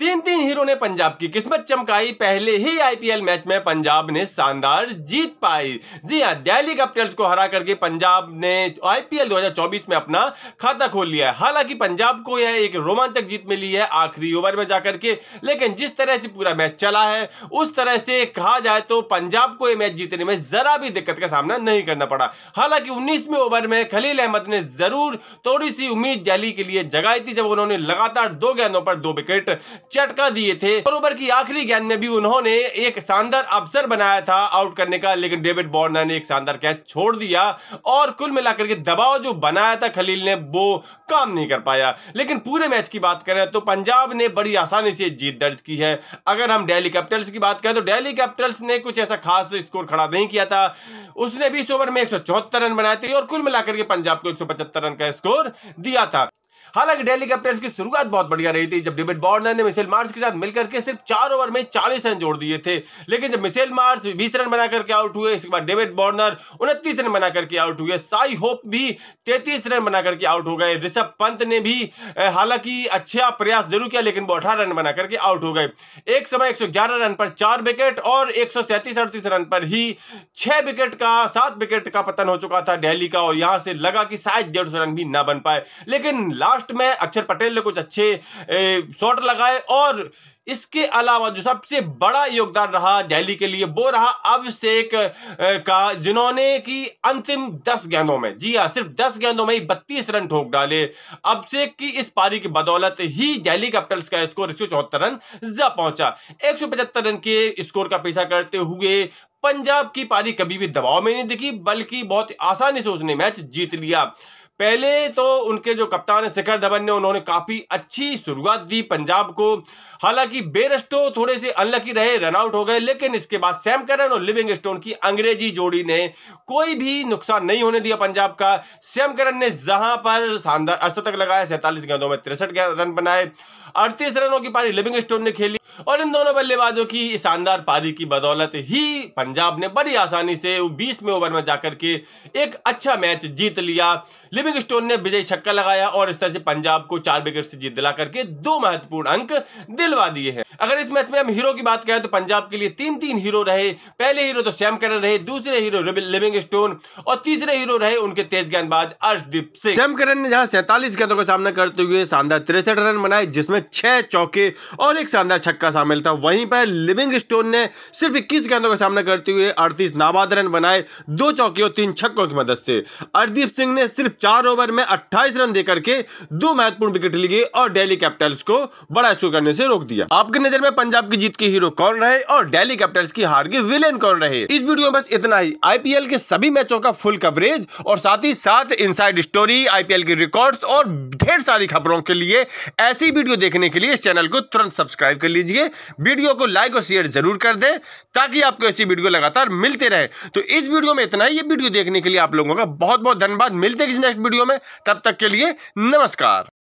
तीन तीन हीरो ने पंजाब की किस्मत चमकाई पहले ही आईपीएल मैच में पंजाब ने शानदार जीत पाई जी हाँ दिल्ली कैपिटल्स को हरा करके पंजाब ने आईपीएल 2024 में अपना खाता खोल लिया है हालांकि पंजाब को यह एक रोमांचक जीत मिली है आखिरी ओवर में जाकर के लेकिन जिस तरह से पूरा मैच चला है उस तरह से कहा जाए तो पंजाब को यह मैच जीतने में जरा भी दिक्कत का सामना नहीं करना पड़ा हालांकि उन्नीसवें ओवर में खलील अहमद ने जरूर थोड़ी सी उम्मीद दिल्ली के लिए जगाई थी जब उन्होंने लगातार दो गेंदों पर दो विकेट चटका दिए थे और ओवर की आखिरी गेंद में भी उन्होंने एक शानदार अवसर बनाया था आउट करने का लेकिन डेविड बॉर्नर ने एक शानदार कैच छोड़ दिया और कुल मिलाकर के दबाव जो बनाया था खलील ने वो काम नहीं कर पाया लेकिन पूरे मैच की बात करें तो पंजाब ने बड़ी आसानी से जीत दर्ज की है अगर हम डेली कैपिटल्स की बात करें तो डेली कैपिटल्स ने कुछ ऐसा खास स्कोर खड़ा नहीं किया था उसने बीस ओवर में एक रन बनाए थे और कुल मिलाकर के पंजाब को एक रन का स्कोर दिया था हालांकि डेली कैपिटल्स की शुरुआत बहुत बढ़िया रही थी जब डेविड बॉर्नर ने मिशेल मार्च के साथ मिलकर के सिर्फ चार ओवर में चालीस रन जोड़ दिए थे लेकिन जब मिशेल मार्च बीस रन बना करके आउट हुए इसके बाद डेविड बॉर्नर उनतीस रन बना करके आउट हुए साई होप भी तैतीस रन बना करके आउट हो गए ऋषभ पंत ने भी हालांकि अच्छा प्रयास जरूर किया लेकिन वो अठारह रन बना करके आउट हो गए एक समय एक रन पर चार विकेट और एक सौ रन पर ही छह विकेट का सात विकेट का पतन हो चुका था डेली का और यहां से लगा कि शायद डेढ़ रन भी ना बन पाए लेकिन लास्ट लास्ट में अक्षर पटेल ने कुछ अच्छे शॉट लगाए और इसके अलावा जो सबसे बड़ा योगदान रहा दिल्ली के लिए वो रहा अभिषेक का जिन्होंने कि अंतिम दस गेंदों में जी हाँ सिर्फ दस गेंदों में ही बत्तीस रन ठोक डाले अभिषेक की इस पारी की बदौलत ही दिल्ली कैपिटल्स का स्कोर एक रन जा पहुंचा एक रन के स्कोर का पीछा करते हुए पंजाब की पारी कभी भी दबाव में नहीं दिखी बल्कि बहुत आसानी से उसने मैच जीत लिया पहले तो उनके जो कप्तान है शिखर धवन ने उन्होंने काफ़ी अच्छी शुरुआत दी पंजाब को हालांकि बेरस्टो थोड़े से अनलकी रहे रनआउट हो गए लेकिन इसके बाद सैम करन और लिविंग स्टोन की अंग्रेजी जोड़ी ने कोई भी नुकसान नहीं होने दिया पंजाब का सैम करन ने जहां पर शानदार तक लगाया सैंतालीस गेंदों में तिरसठ रन बनाए अड़तीस रनों की पारी लिविंग स्टोन ने खेली और इन दोनों बल्लेबाजों की शानदार पारी की बदौलत ही पंजाब ने बड़ी आसानी से बीस में ओवर में जाकर के एक अच्छा मैच जीत लिया लिविंग स्टोन ने विजय छक्का लगाया और इस तरह से पंजाब को चार विकेट से जीत दिला करके दो महत्वपूर्ण अंक दिलवा दिए हैं अगर इस मैच में हम हीरो की बात करें तो पंजाब के लिए तीन तीन हीरो रहे पहले हीरो तो सैम करन रहे दूसरे हीरो लिविंग स्टोन और तीसरे हीरो रहे उनके तेज गेंदबाज अर्शदीप सिंह सैम करन ने जहां सैंतालीस गेंदों का सामना करते हुए शानदार तिरसठ रन बनाए जिसमें छह चौके और एक शानदार छक्का का शामिल था वहीं पर लिविंग स्टोन ने सिर्फ इक्कीस गेंदों का सामना करते हुए अड़तीस नाबाद रन बनाए दो चौकियों तीन छक्कों की मदद से अरदीप सिंह ने सिर्फ चार ओवर में अट्ठाईस रन देकर के दो महत्वपूर्ण विकेट लिए और डेली कैपिटल्स को बड़ा स्कोर करने से रोक दिया आपकी नजर में पंजाब की जीत के हीरो कौन रहे और डेली कैपिटल्स की हार के विलेन कौन रहे इस वीडियो में बस इतना ही आईपीएल के सभी मैचों का फुल कवरेज और साथ ही साथ इनसाइड स्टोरी आईपीएल के रिकॉर्ड्स और ढेर सारी खबरों के लिए ऐसी वीडियो देखने के लिए इस चैनल को तुरंत सब्सक्राइब कर लीजिए कीजिए वीडियो को लाइक और शेयर जरूर कर दें ताकि आपको ऐसी वीडियो लगातार मिलते रहे तो इस वीडियो में इतना ही ये वीडियो देखने के लिए आप लोगों का बहुत बहुत धन्यवाद मिलते किसी नेक्स्ट वीडियो में तब तक के लिए नमस्कार